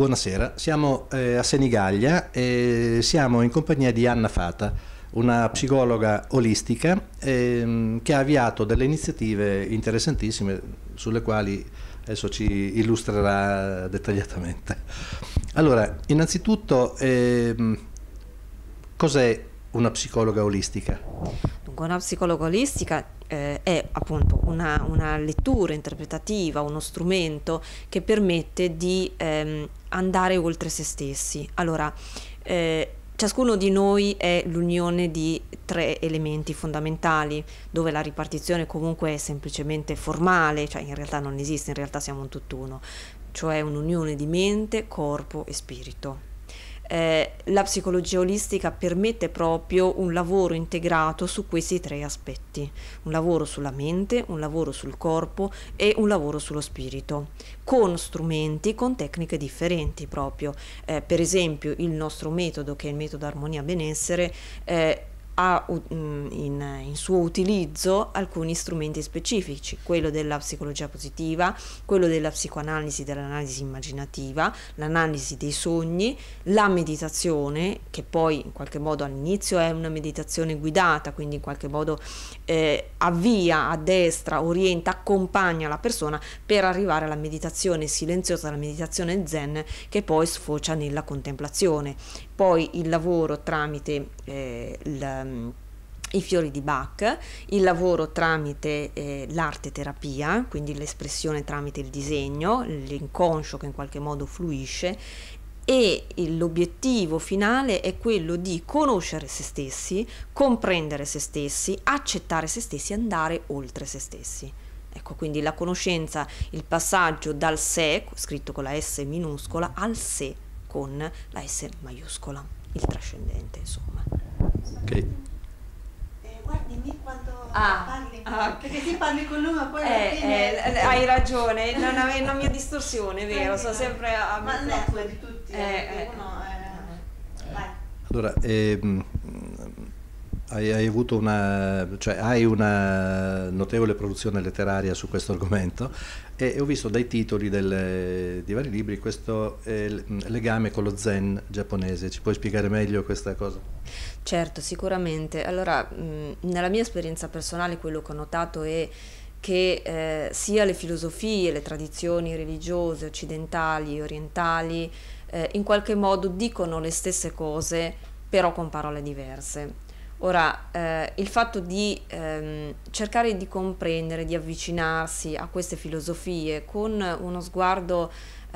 Buonasera, siamo eh, a Senigallia e siamo in compagnia di Anna Fata, una psicologa olistica ehm, che ha avviato delle iniziative interessantissime sulle quali adesso ci illustrerà dettagliatamente. Allora, innanzitutto, ehm, cos'è una psicologa olistica? Dunque, una psicologa olistica eh, è appunto una, una, lettura interpretativa, uno strumento che permette di ehm, andare oltre se stessi. Allora, eh, Ciascuno di noi è l'unione di tre elementi fondamentali, dove la ripartizione comunque è semplicemente formale, cioè in realtà non esiste, in realtà siamo un tutt'uno, cioè un'unione di mente, corpo e spirito. Eh, la psicologia olistica permette proprio un lavoro integrato su questi tre aspetti, un lavoro sulla mente, un lavoro sul corpo e un lavoro sullo spirito, con strumenti, con tecniche differenti proprio. Eh, per esempio il nostro metodo, che è il metodo armonia benessere, eh, ha in, in, suo utilizzo alcuni strumenti specifici, quello della psicologia positiva, quello della psicoanalisi, dell'analisi immaginativa, l'analisi dei sogni, la meditazione, che poi in qualche modo all'inizio è una meditazione guidata, quindi in qualche modo eh, avvia a destra, orienta, accompagna la persona per arrivare alla meditazione silenziosa, alla meditazione zen, che poi sfocia nella contemplazione. Poi il lavoro tramite eh, il Ehm, i fiori di Bach, il lavoro tramite eh, l'arte terapia, quindi l'espressione tramite il disegno, l'inconscio che in qualche modo fluisce e l'obiettivo finale è quello di conoscere se stessi, comprendere se stessi, accettare se stessi, andare oltre se stessi. Ecco, quindi la conoscenza, il passaggio dal sé, scritto con la S minuscola, al sé con la S maiuscola, il trascendente, insomma. Ok. Eh, ah, parli, ah, perché ti parli con lui ma poi eh, fine... Eh, hai ragione non, ave- non mi distorsione eh, vero sono sempre a ma non è quella di tutti eh, eh, uno, eh. Allora, ehm, hai, hai, avuto una, cioè hai una notevole produzione letteraria su questo argomento e ho visto dai titoli del, di vari libri questo eh, legame con lo zen giapponese. Ci puoi spiegare meglio questa cosa? Certo, sicuramente. Allora, mh, nella mia esperienza personale quello che ho notato è che eh, sia le filosofie, le tradizioni religiose occidentali, orientali, eh, in qualche modo dicono le stesse cose però con parole diverse. Ora, eh, il fatto di ehm, cercare di comprendere, di avvicinarsi a queste filosofie con uno sguardo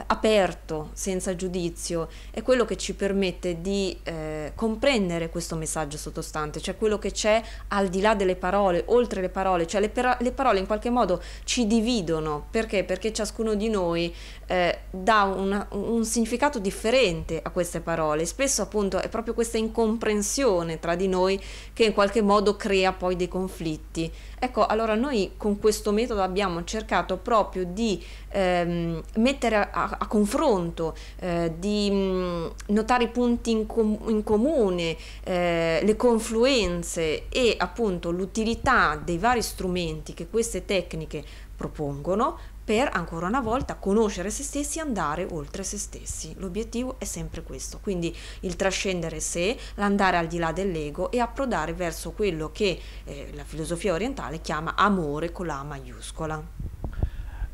aperto, senza giudizio, è quello che ci permette di eh, comprendere questo messaggio sottostante, cioè quello che c'è al di là delle parole, oltre le parole, cioè le, per- le parole in qualche modo ci dividono, perché? Perché ciascuno di noi eh, dà una, un significato differente a queste parole, spesso appunto è proprio questa incomprensione tra di noi che in qualche modo crea poi dei conflitti. Ecco, allora noi con questo metodo abbiamo cercato proprio di ehm, mettere a, a confronto, eh, di mh, mm, notare i punti in, com in comune, eh, le confluenze e appunto l'utilità dei vari strumenti che queste tecniche propongono per ancora una volta conoscere se stessi e andare oltre se stessi. L'obiettivo è sempre questo, quindi il trascendere sé, l'andare al di là dell'ego e approdare verso quello che eh, la filosofia orientale chiama amore con la maiuscola.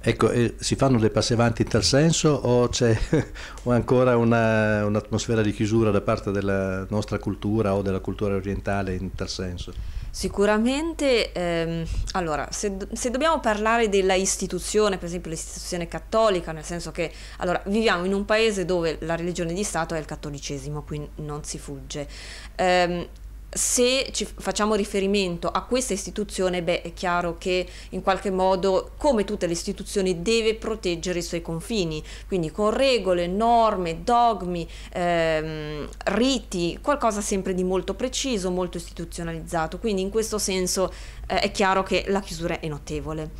Ecco, eh, si fanno dei passi avanti in tal senso o c'è o ancora una, un'atmosfera di chiusura da parte della nostra cultura o della cultura orientale in tal senso? Sicuramente, ehm, allora, se, se, dobbiamo parlare della istituzione, per esempio l'istituzione cattolica, nel senso che allora, viviamo in un paese dove la religione di Stato è il cattolicesimo, qui non si fugge. Ehm, se ci facciamo riferimento a questa istituzione, beh, è chiaro che in qualche modo, come tutte le istituzioni, deve proteggere i suoi confini, quindi con regole, norme, dogmi, ehm, riti, qualcosa sempre di molto preciso, molto istituzionalizzato. Quindi in questo senso eh, è chiaro che la chiusura è notevole.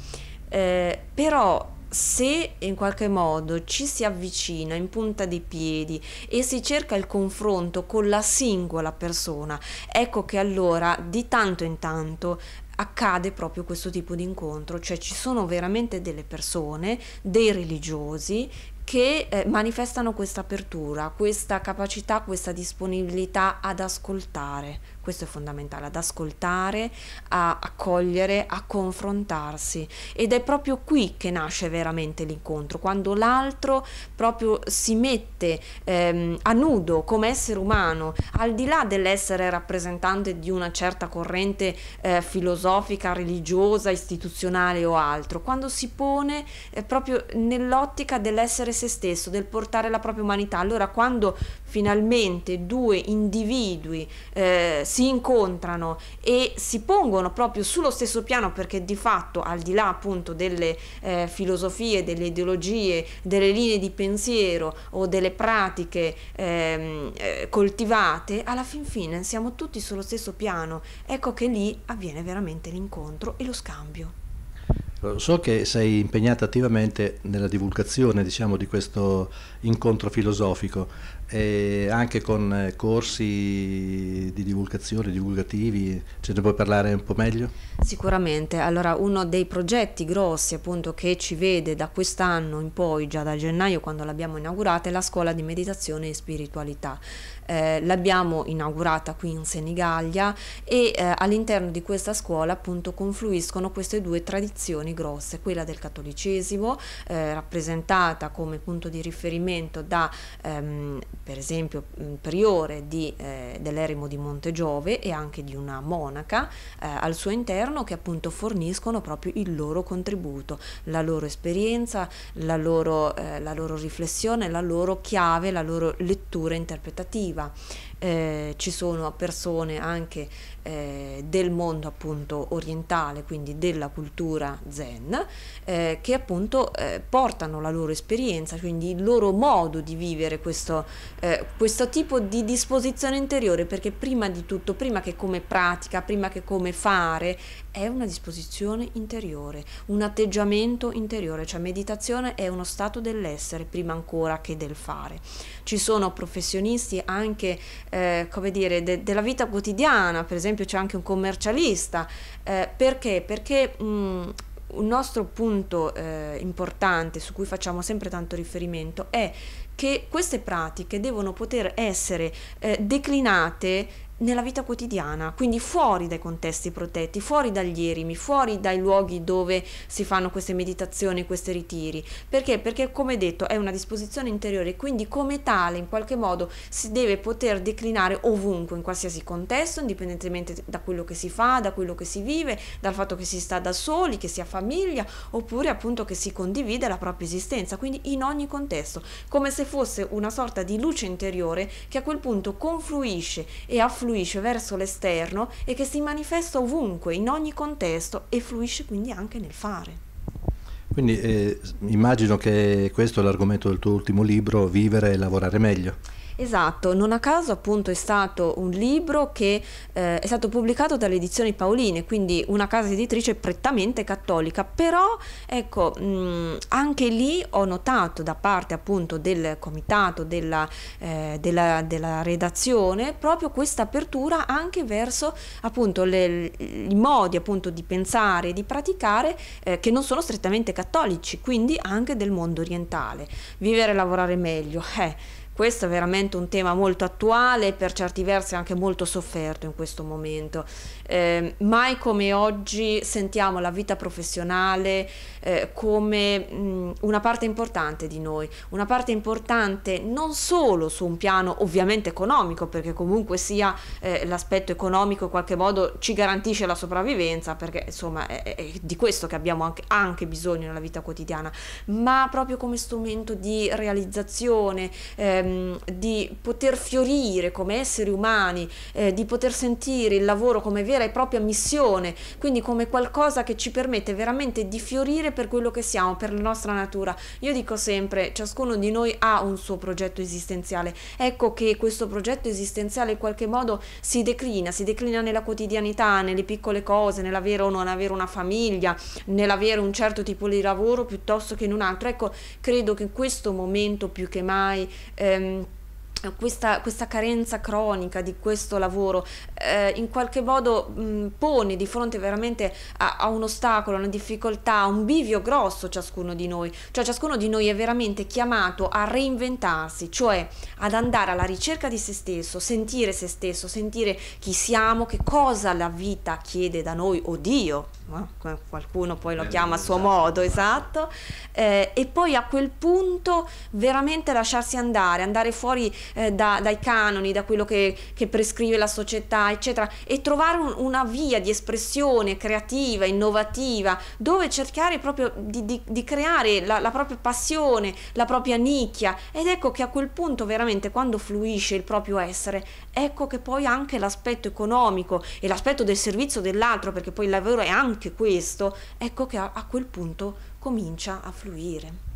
Eh, però se in qualche modo ci si avvicina in punta di piedi e si cerca il confronto con la singola persona, ecco che allora di tanto in tanto accade proprio questo tipo di incontro, cioè ci sono veramente delle persone, dei religiosi che eh, manifestano questa apertura, questa capacità, questa disponibilità ad ascoltare, questo è fondamentale, ad ascoltare, a accogliere, a confrontarsi ed è proprio qui che nasce veramente l'incontro, quando l'altro proprio si mette ehm, a nudo come essere umano, al di là dell'essere rappresentante di una certa corrente eh, filosofica, religiosa, istituzionale o altro, quando si pone eh, proprio nell'ottica dell'essere se stesso, del portare la propria umanità, allora quando finalmente due individui eh, si incontrano e si pongono proprio sullo stesso piano perché di fatto al di là appunto delle eh, filosofie, delle ideologie, delle linee di pensiero o delle pratiche ehm, eh, coltivate, alla fin fine siamo tutti sullo stesso piano. Ecco che lì avviene veramente l'incontro e lo scambio. Ecco, so che sei impegnata attivamente nella divulgazione diciamo, di questo incontro filosofico, anche con eh, corsi di divulgazione, divulgativi, ce ne puoi parlare un po' meglio? Sicuramente, allora uno dei progetti grossi appunto che ci vede da quest'anno in poi, già da gennaio quando l'abbiamo inaugurata, è la scuola di meditazione e spiritualità eh, l'abbiamo inaugurata qui in Senigallia e eh, all'interno di questa scuola appunto confluiscono queste due tradizioni grosse, quella del cattolicesimo eh, rappresentata come punto di riferimento da ehm, per esempio priore eh, dell'eremo di Montegiove e anche di una monaca eh, al suo interno che appunto forniscono proprio il loro contributo, la loro esperienza, la loro, eh, la loro riflessione, la loro chiave, la loro lettura interpretativa attiva, eh, ci sono persone anche eh, del mondo appunto orientale, quindi della cultura zen, eh, che appunto eh, portano la loro esperienza, quindi il loro modo di vivere questo, eh, questo tipo di disposizione interiore, perché prima di tutto, prima che come pratica, prima che come fare, è una disposizione interiore, un atteggiamento interiore, cioè meditazione è uno stato dell'essere prima ancora che del fare. Ci sono professionisti anche, eh, come dire, de- della vita quotidiana, per esempio c'è anche un commercialista, eh, perché? Perché mh, mm, un nostro punto eh, importante su cui facciamo sempre tanto riferimento è che queste pratiche devono poter essere eh, declinate nella vita quotidiana, quindi fuori dai contesti protetti, fuori dagli erimi, fuori dai luoghi dove si fanno queste meditazioni, questi ritiri. Perché? Perché come detto è una disposizione interiore, quindi come tale in qualche modo si deve poter declinare ovunque, in qualsiasi contesto, indipendentemente da quello che si fa, da quello che si vive, dal fatto che si sta da soli, che si ha famiglia, oppure appunto che si condivide la propria esistenza, quindi in ogni contesto, come se fosse una sorta di luce interiore che a quel punto confluisce e affluisce fluisce verso l'esterno e che si manifesta ovunque, in ogni contesto e fluisce quindi anche nel fare. Quindi eh, immagino che questo è l'argomento del tuo ultimo libro, vivere e lavorare meglio. Esatto, non a caso appunto è stato un libro che eh, è stato pubblicato dalle edizioni Paoline, quindi una casa editrice prettamente cattolica, però ecco mh, anche lì ho notato da parte appunto del comitato, della, eh, della, della redazione, proprio questa apertura anche verso appunto le, i modi appunto di pensare, e di praticare eh, che non sono strettamente cattolici, quindi anche del mondo orientale. Vivere e lavorare meglio. Eh questo è veramente un tema molto attuale e per certi versi anche molto sofferto in questo momento. Eh, mai come oggi sentiamo la vita professionale eh, come mh, una parte importante di noi, una parte importante non solo su un piano ovviamente economico, perché comunque sia eh, l'aspetto economico in qualche modo ci garantisce la sopravvivenza, perché insomma è, è di questo che abbiamo anche, anche, bisogno nella vita quotidiana, ma proprio come strumento di realizzazione. Eh, ehm, di poter fiorire come esseri umani, eh, di poter sentire il lavoro come vera e propria missione, quindi come qualcosa che ci permette veramente di fiorire per quello che siamo, per la nostra natura. Io dico sempre, ciascuno di noi ha un suo progetto esistenziale, ecco che questo progetto esistenziale in qualche modo si declina, si declina nella quotidianità, nelle piccole cose, nell'avere o non avere una famiglia, nell'avere un certo tipo di lavoro piuttosto che in un altro. Ecco, credo che in questo momento più che mai... Eh, um, questa, questa, carenza cronica di questo lavoro eh, in qualche modo mh, mm, pone di fronte veramente a, a, un ostacolo, a una difficoltà, a un bivio grosso ciascuno di noi, cioè ciascuno di noi è veramente chiamato a reinventarsi, cioè ad andare alla ricerca di se stesso, sentire se stesso, sentire chi siamo, che cosa la vita chiede da noi o Dio, eh? qualcuno poi lo eh, chiama a suo esatto. modo, esatto, eh, e poi a quel punto veramente lasciarsi andare, andare fuori eh, da, dai canoni, da quello che, che, prescrive la società, eccetera, e trovare un, una via di espressione creativa, innovativa, dove cercare proprio di, di, di creare la, la, propria passione, la propria nicchia. Ed ecco che a quel punto veramente quando fluisce il proprio essere, ecco che poi anche l'aspetto economico e l'aspetto del servizio dell'altro, perché poi il lavoro è anche questo, ecco che a, a quel punto comincia a fluire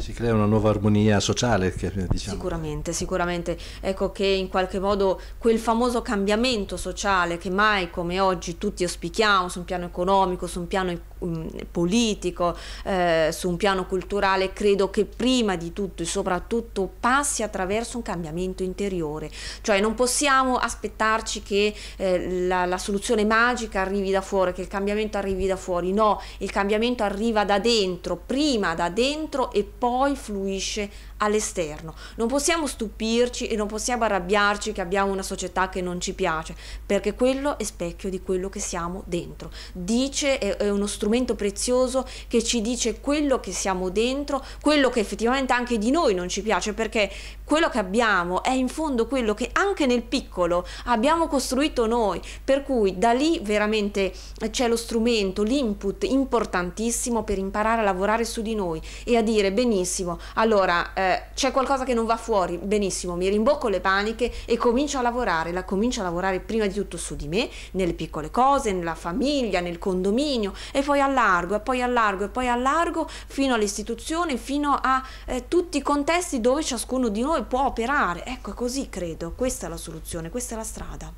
si crea una nuova armonia sociale. Che, eh, diciamo. Sicuramente, sicuramente. Ecco che in qualche modo quel famoso cambiamento sociale che mai come oggi tutti ospichiamo su un piano economico, su un piano mm, politico, eh, su un piano culturale, credo che prima di tutto e soprattutto passi attraverso un cambiamento interiore. Cioè non possiamo aspettarci che eh, la, la soluzione magica arrivi da fuori, che il cambiamento arrivi da fuori. No, il cambiamento arriva da dentro, prima da dentro e poi poi fluisce all'esterno. Non possiamo stupirci e non possiamo arrabbiarci che abbiamo una società che non ci piace, perché quello è specchio di quello che siamo dentro. Dice, è uno strumento prezioso che ci dice quello che siamo dentro, quello che effettivamente anche di noi non ci piace, perché quello che abbiamo è in fondo quello che anche nel piccolo abbiamo costruito noi, per cui da lì veramente c'è lo strumento, l'input importantissimo per imparare a lavorare su di noi e a dire benissimo benissimo, allora eh, c'è qualcosa che non va fuori, benissimo, mi rimbocco le paniche e comincio a lavorare, la comincio a lavorare prima di tutto su di me, nelle piccole cose, nella famiglia, nel condominio e poi allargo e poi allargo e poi allargo fino all'istituzione, fino a eh, tutti i contesti dove ciascuno di noi può operare. Ecco, così credo, questa è la soluzione, questa è la strada.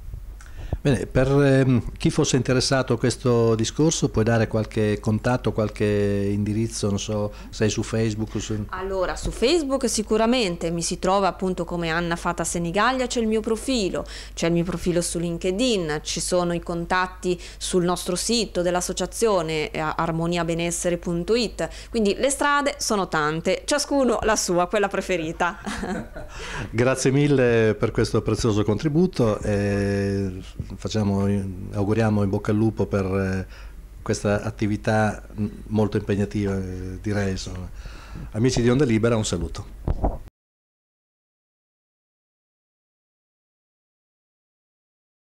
Bene, per ehm, chi fosse interessato a questo discorso puoi dare qualche contatto, qualche indirizzo, non so, sei su Facebook? Su... Allora, su Facebook sicuramente mi si trova appunto come Anna Fata Senigallia, c'è il mio profilo, c'è il mio profilo su LinkedIn, ci sono i contatti sul nostro sito dell'associazione eh, armoniabenessere.it, quindi le strade sono tante, ciascuno la sua, quella preferita. Grazie mille per questo prezioso contributo. E eh, facciamo, auguriamo in bocca al lupo per eh, questa attività molto impegnativa, eh, direi. Insomma. Amici di Onda Libera, un saluto.